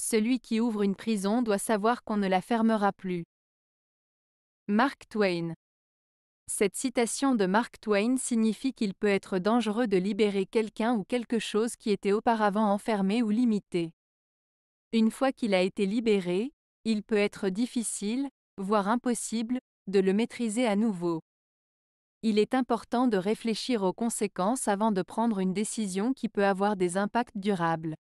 Celui qui ouvre une prison doit savoir qu'on ne la fermera plus. Mark Twain. Cette citation de Mark Twain signifie qu'il peut être dangereux de libérer quelqu'un ou quelque chose qui était auparavant enfermé ou limité. Une fois qu'il a été libéré, il peut être difficile, voire impossible, de le maîtriser à nouveau. Il est important de réfléchir aux conséquences avant de prendre une décision qui peut avoir des impacts durables.